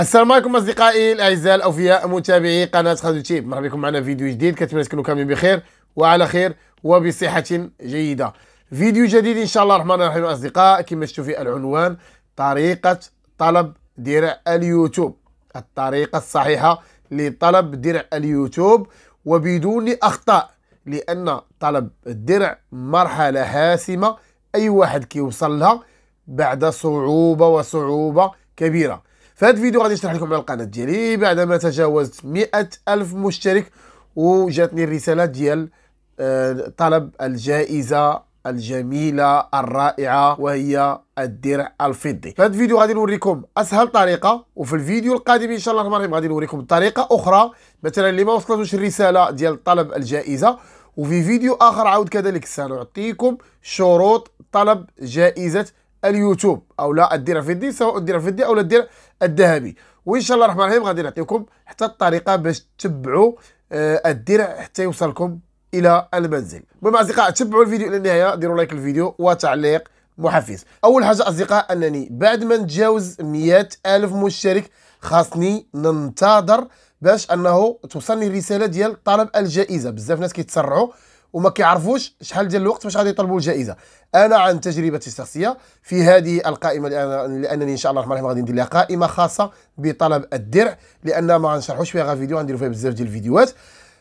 السلام عليكم اصدقائي الاعزاء الاوفياء متابعي قناه خالد تيب مرحبا بكم معنا فيديو جديد كنتمنى تكونوا كاملين بخير وعلى خير وبصحه جيده فيديو جديد ان شاء الله الرحمن الرحيم اصدقاء كما شفتوا في العنوان طريقه طلب درع اليوتيوب الطريقه الصحيحه لطلب درع اليوتيوب وبدون اخطاء لان طلب الدرع مرحله حاسمه اي واحد كيوصل لها بعد صعوبه وصعوبه كبيره في هذا الفيديو غادي نشرح لكم على القناه ديالي بعد ما تجاوزت مئة الف مشترك وجاتني الرساله ديال آه، طلب الجائزه الجميله الرائعه وهي الدرع الفضي في هذا الفيديو غادي نوريكم اسهل طريقه وفي الفيديو القادم ان شاء الله الرحمن الرحيم غادي نوريكم طريقه اخرى مثلا اللي ما وصلتوش الرساله ديال طلب الجائزه وفي فيديو اخر عاود كذلك سنعطيكم شروط طلب جائزه اليوتيوب او لا الدرهم فيدي سواء الدرهم فيدي او الدرهم الذهبي وان شاء الله الرحمن الرحيم غادي نعطيكم حتى الطريقه باش تتبعوا آه، الدرع حتى يوصلكم الى المنزل المهم اصدقاء تبعوا الفيديو الى النهايه ديروا لايك الفيديو وتعليق محفز اول حاجه اصدقاء انني بعد ما نتجاوز 100 الف مشترك خاصني ننتظر باش انه توصلني الرساله ديال طلب الجائزه بزاف ناس كيتسرعوا وما كيعرفوش شحال ديال الوقت باش غادي يطلبوا الجائزه انا عن تجربتي الشخصيه في هذه القائمه لانني ان شاء الله الرحمن الرحيم غادي ندير لها قائمه خاصه بطلب الدرع لان ما غنشرحوش فيها غير فيديو غنديروا فيها بزاف ديال الفيديوهات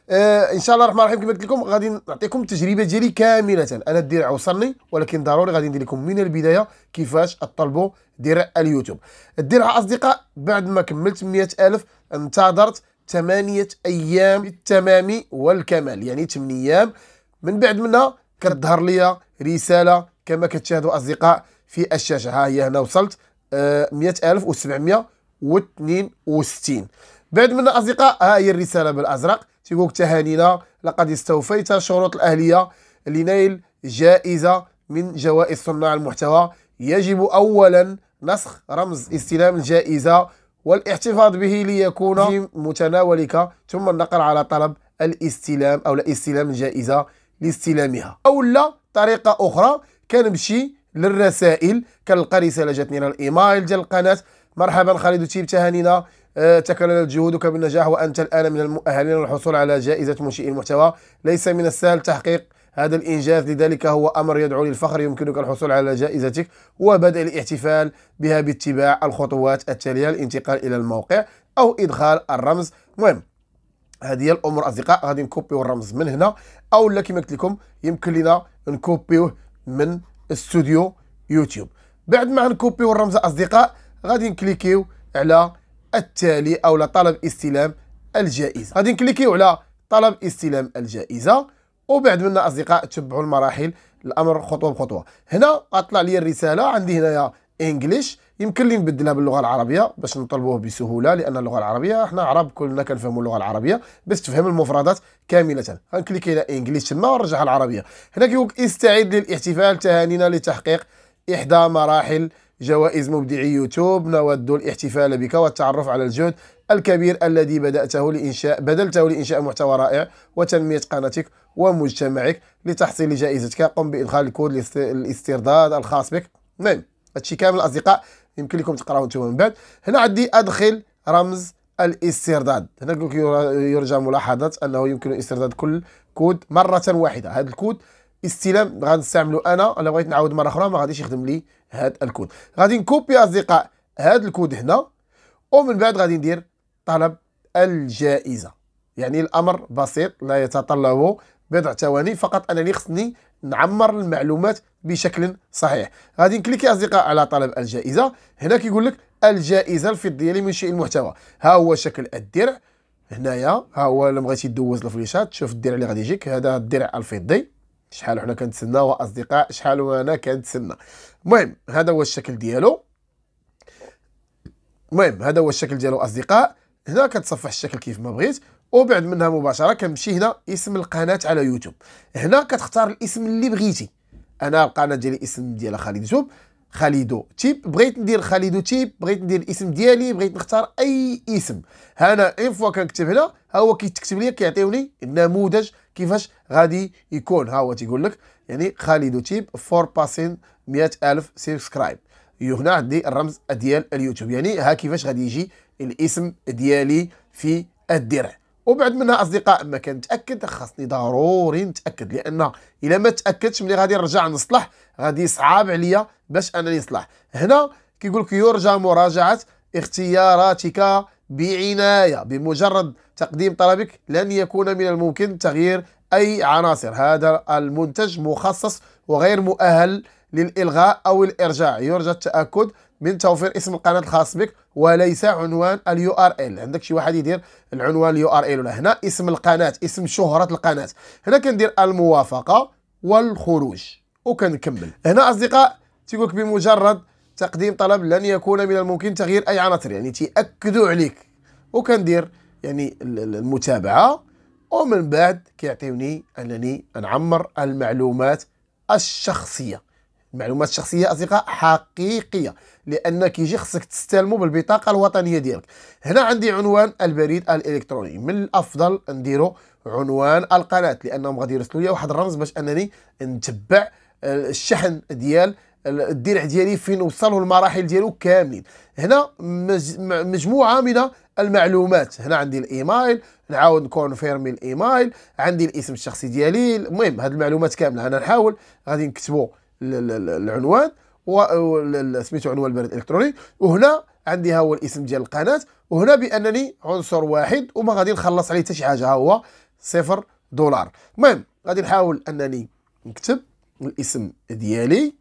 آه ان شاء الله الرحمن الرحيم كما قلت لكم غادي نعطيكم التجربه ديالي كامله انا الدرع وصلني ولكن ضروري غادي ندير لكم من البدايه كيفاش تطلبوا درع اليوتيوب الدرع اصدقاء بعد ما كملت 100000 انتظرت ثمانية أيام بالتمام والكمال يعني 8 أيام من بعد منها كتظهر لي رساله كما كتشاهدوا اصدقاء في الشاشه ها هي هنا وصلت آه 100762 بعد منها اصدقاء ها هي الرساله بالازرق تيقول تهانينا لقد استوفيت شروط الاهليه لنيل جائزه من جوائز صناع المحتوى يجب اولا نسخ رمز استلام الجائزه والاحتفاظ به ليكون في متناولك ثم النقر على طلب الاستلام او استلام الجائزه لاستلامها او لا طريقه اخرى كنمشي للرسائل كنلقى رساله جاتني على الايميل ديال القناه مرحبا خالد تيب تهانينا أه تكلل جهودك بالنجاح وانت الان من المؤهلين للحصول على جائزه منشئ المحتوى ليس من السهل تحقيق هذا الإنجاز لذلك هو أمر يدعو للفخر يمكنك الحصول على جائزتك وبدء الاحتفال بها باتباع الخطوات التالية الانتقال إلى الموقع أو إدخال الرمز مهم هذه هي الامور اصدقاء غادي نكوبيو الرمز من هنا اولا كما قلت لكم يمكن لنا نكوبيوه من استوديو يوتيوب بعد ما نكوبيو الرمز اصدقاء غادي نكليكيو على التالي او طلب استلام الجائزه غادي نكليكيو على طلب استلام الجائزه وبعد منا اصدقاء تبعوا المراحل الامر خطوه بخطوه هنا غطلع لي الرساله عندي هنايا انجلش يمكن لي نبدلها باللغه العربيه باش نطلبوه بسهوله لان اللغه العربيه حنا عرب كلنا كنفهموا اللغه العربيه باش تفهم المفردات كامله غنكليكي على انجليش تما ونرجعها العربيه هنا كيقول استعد للاحتفال تهانينا لتحقيق احدى مراحل جوائز مبدعي يوتيوب نود الاحتفال بك والتعرف على الجهد الكبير الذي بدأته لإنشاء بذلته لإنشاء محتوى رائع وتنمية قناتك ومجتمعك لتحصيل جائزتك قم بإدخال الكود الاسترداد الخاص بك نعم هادشي كامل الاصدقاء يمكن لكم تقراوه نتوما من بعد هنا عندي ادخل رمز الاسترداد هنا لك يرجى ملاحظه انه يمكن استرداد كل كود مره واحده هذا الكود استلام غنستعملو انا الا بغيت نعاود مره اخرى ما غاديش يخدم لي هذا الكود غادي نكوبي اصدقاء هذا الكود هنا ومن بعد غادي ندير طلب الجائزه يعني الامر بسيط لا يتطلب بضع ثواني فقط انني خصني نعمر المعلومات بشكل صحيح غادي نكليكي اصدقاء على طلب الجائزه هنا كيقول لك الجائزه الفضيه لمنشئ المحتوى ها هو شكل الدرع هنايا ها هو لما بغيتي دوز الفليشات تشوف الدرع اللي غادي يجيك هذا الدرع الفضي شحال حنا كنتسناو اصدقاء شحال وانا كنتسنى المهم هذا هو الشكل ديالو المهم هذا هو الشكل ديالو اصدقاء هنا كتصفح الشكل كيف ما بغيت وبعد منها مباشره كنمشي هنا اسم القناه على يوتيوب هنا كتختار الاسم اللي بغيتي انا القناه ديالي اسم ديالها خالد يوتيوب خالدو تيب بغيت ندير خالدو تيب بغيت ندير الاسم ديالي بغيت نختار اي اسم هنا اون فوا كنكتب هنا ها هو كيتكتب لي كيعطيوني النموذج كيفاش غادي يكون ها هو تيقول لك يعني خالدو تيب فور باسين 100000 سبسكرايب هنا عندي الرمز ديال اليوتيوب يعني ها كيفاش غادي يجي الاسم ديالي في الدرع وبعد منها اصدقاء ما كان تاكد خاصني ضروري نتاكد لان الا ما تاكدتش ملي غادي نرجع نصلح غادي يصعب عليا باش انا نصلح هنا كيقول لك يرجى مراجعه اختياراتك بعنايه بمجرد تقديم طلبك لن يكون من الممكن تغيير اي عناصر هذا المنتج مخصص وغير مؤهل للإلغاء أو الإرجاع يرجى التأكد من توفير اسم القناة الخاص بك وليس عنوان اليو ار ال عندك شي واحد يدير العنوان اليو ار ال ولا هنا اسم القناة اسم شهرة القناة هنا كندير الموافقة والخروج وكنكمل هنا أصدقاء تيقول لك بمجرد تقديم طلب لن يكون من الممكن تغيير أي عناصر يعني تيأكدوا عليك وكندير يعني المتابعة ومن بعد كيعطيوني أنني نعمر المعلومات الشخصية المعلومات الشخصيه اصدقاء حقيقيه لان كيجي خصك تستلمو بالبطاقه الوطنيه ديالك هنا عندي عنوان البريد الالكتروني من الافضل نديرو عنوان القناه لانهم غادي يرسلوا لي واحد الرمز باش انني نتبع آه، الشحن ديال الدرع ديالي فين وصلوا المراحل ديالو كاملين هنا مجموعه من المعلومات هنا عندي الايميل نعاود نكونفيرمي الايميل عندي الاسم الشخصي ديالي المهم هاد المعلومات كامله انا نحاول غادي نكتبو العنوان سميتو عنوان البريد الالكتروني وهنا عندي ها هو الاسم ديال القناه وهنا بانني عنصر واحد وما غادي نخلص عليه حتى شي حاجه ها هو صفر دولار المهم غادي نحاول انني نكتب الاسم ديالي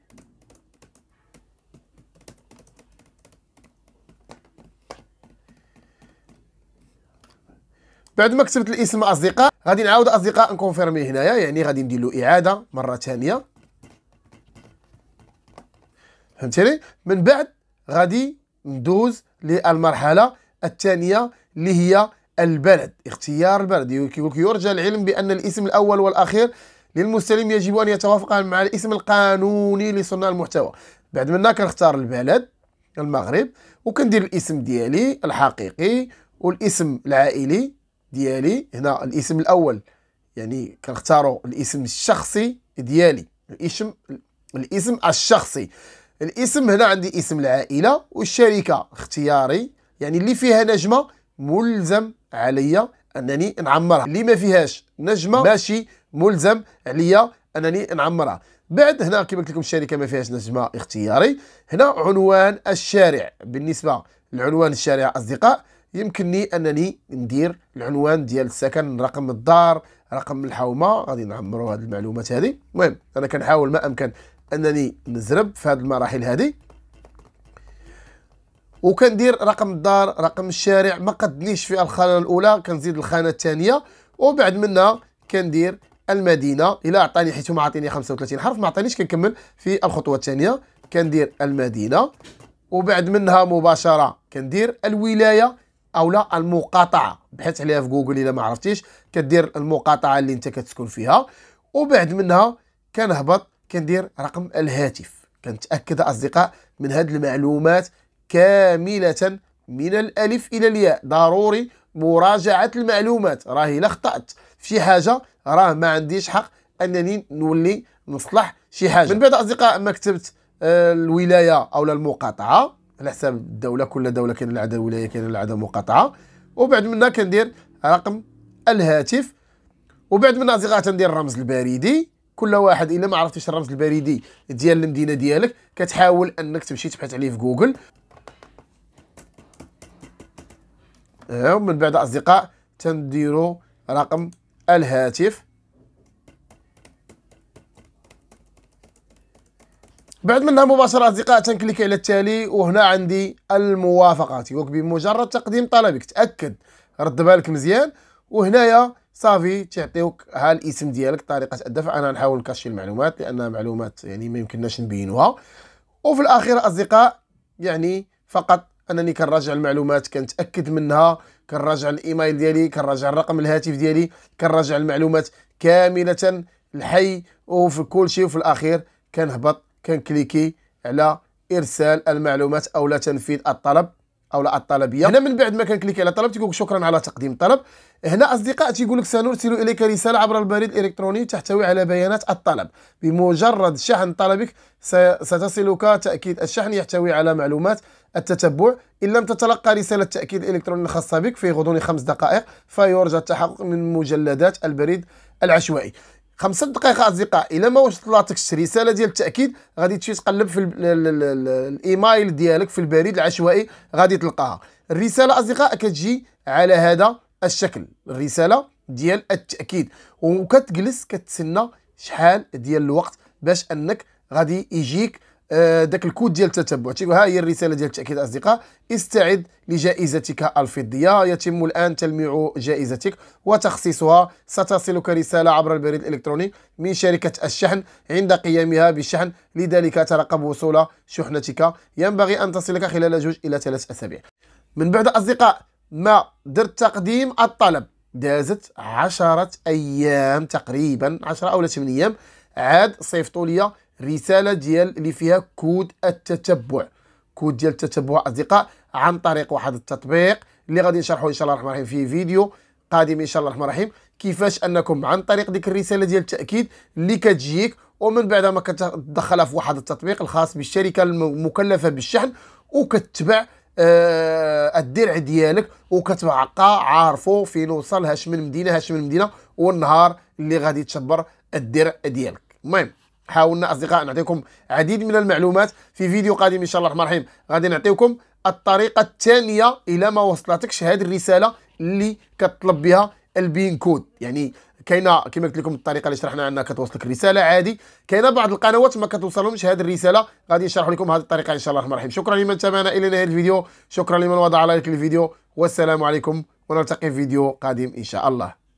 بعد ما كتبت الاسم اصدقاء غادي نعاود اصدقاء نكونفيرمي هنايا يعني غادي ندير له اعاده مره ثانيه فهمتيني من بعد غادي ندوز للمرحله الثانيه اللي هي البلد اختيار البلد يقول يرجى العلم بان الاسم الاول والاخير للمستلم يجب ان يتوافق مع الاسم القانوني لصناع المحتوى بعد منا كنختار البلد المغرب وكندير الاسم ديالي الحقيقي والاسم العائلي ديالي هنا الاسم الاول يعني كنختاروا الاسم الشخصي ديالي الاسم الاسم الشخصي الاسم هنا عندي اسم العائله والشركه اختياري يعني اللي فيها نجمه ملزم عليا انني نعمرها اللي ما فيهاش نجمه ماشي ملزم عليا انني نعمرها بعد هنا كما قلت لكم الشركه ما فيهاش نجمه اختياري هنا عنوان الشارع بالنسبه لعنوان الشارع اصدقاء يمكنني انني ندير العنوان ديال السكن رقم الدار رقم الحومه غادي نعمروا هذه المعلومات هذه المهم انا كنحاول ما امكن انني نزرب في هذه المراحل هذه وكندير رقم الدار رقم الشارع ما قدنيش في الخانه الاولى كنزيد الخانه الثانيه وبعد منها كندير المدينه الا عطاني حيت ما عطيني 35 حرف ما عطانيش كنكمل في الخطوه الثانيه كندير المدينه وبعد منها مباشره كندير الولايه او لا المقاطعه بحث عليها في جوجل الا ما عرفتيش كدير المقاطعه اللي انت كتسكن فيها وبعد منها كنهبط كندير رقم الهاتف كنتاكد اصدقاء من هذه المعلومات كامله من الالف الى الياء ضروري مراجعه المعلومات راهي الا اخطات في حاجه راه ما عنديش حق انني نولي نصلح شي حاجه من بعد اصدقاء ما كتبت آه، الولايه او المقاطعه على حساب الدوله كل دوله كاين عندها ولايه كاين عندها مقاطعه وبعد منها كندير رقم الهاتف وبعد منها اصدقاء تندير الرمز البريدي كل واحد الا ما عرفتيش الرمز البريدي ديال المدينه ديالك كتحاول انك تمشي تبحث عليه في جوجل آه، ومن بعد اصدقاء تنديروا رقم الهاتف بعد منها مباشرة أصدقاء تنكليك على التالي وهنا عندي الموافقة تيقولك بمجرد تقديم طلبك تأكد رد بالك مزيان وهنايا صافي تعطيوك ها الاسم ديالك طريقه الدفع انا نحاول نكاشي المعلومات لانها معلومات يعني ما يمكنناش نبينوها وفي الاخير اصدقاء يعني فقط انني كنراجع المعلومات كنتاكد منها كنراجع الايميل ديالي كنراجع الرقم الهاتف ديالي كنراجع المعلومات كامله الحي وفي كل شيء وفي الاخير كنهبط كنكليكي على ارسال المعلومات او لا تنفيذ الطلب او الطلبيه هنا من بعد ما كنكليكي على طلب تيقول شكرا على تقديم الطلب هنا اصدقاء تيقول لك سنرسل اليك رساله عبر البريد الالكتروني تحتوي على بيانات الطلب بمجرد شحن طلبك ستصلك تاكيد الشحن يحتوي على معلومات التتبع إن لم تتلقى رسالة تأكيد إلكتروني خاصة بك في غضون خمس دقائق فيرجى التحقق من مجلدات البريد العشوائي خمسة دقائق اصدقاء الا ما وصلتكش رساله ديال التاكيد غادي تمشي تقلب في الايميل ديالك في البريد العشوائي غادي تلقاها الرساله اصدقاء كتجي على هذا الشكل الرساله ديال التاكيد وكتجلس كتسنى شحال ديال الوقت باش انك غادي يجيك ذاك آه، الكود ديال التتبع تيقول ها هي الرساله ديال تاكيد الاصدقاء استعد لجائزتك الفضيه يتم الان تلميع جائزتك وتخصيصها ستصلك رساله عبر البريد الالكتروني من شركه الشحن عند قيامها بالشحن لذلك ترقب وصول شحنتك ينبغي ان تصلك خلال جوج الى ثلاث اسابيع من بعد اصدقاء ما درت تقديم الطلب دازت عشرة ايام تقريبا عشرة او 8 ايام عاد صيفطوا لي رساله ديال اللي فيها كود التتبع كود ديال التتبع اصدقاء عن طريق واحد التطبيق اللي غادي نشرحه ان شاء الله الرحمن الرحيم في فيديو قادم ان شاء الله الرحمن الرحيم كيفاش انكم عن طريق ديك الرساله ديال التاكيد اللي كتجيك ومن بعد ما كتدخلها في واحد التطبيق الخاص بالشركه المكلفه بالشحن وكتبع آه الدرع ديالك وكتبقى عارفو فين وصل هاش من مدينه هاش من مدينه والنهار اللي غادي تشبر الدرع ديالك المهم حاولنا اصدقاء نعطيكم عديد من المعلومات في فيديو قادم ان شاء الله الرحمن الرحيم غادي نعطيكم الطريقه الثانيه الى ما وصلتكش هذه الرساله اللي كتطلب بها البين كود يعني كاينه كما قلت لكم الطريقه اللي شرحناها انها كتوصلك الرساله عادي كاينه بعض القنوات ما كتوصلهمش هذه الرساله غادي نشرح لكم هذه الطريقه ان شاء الله الرحمن الرحيم شكرا لمن تابعنا الى نهايه الفيديو شكرا لمن وضع لايك للفيديو والسلام عليكم ونلتقي في فيديو قادم ان شاء الله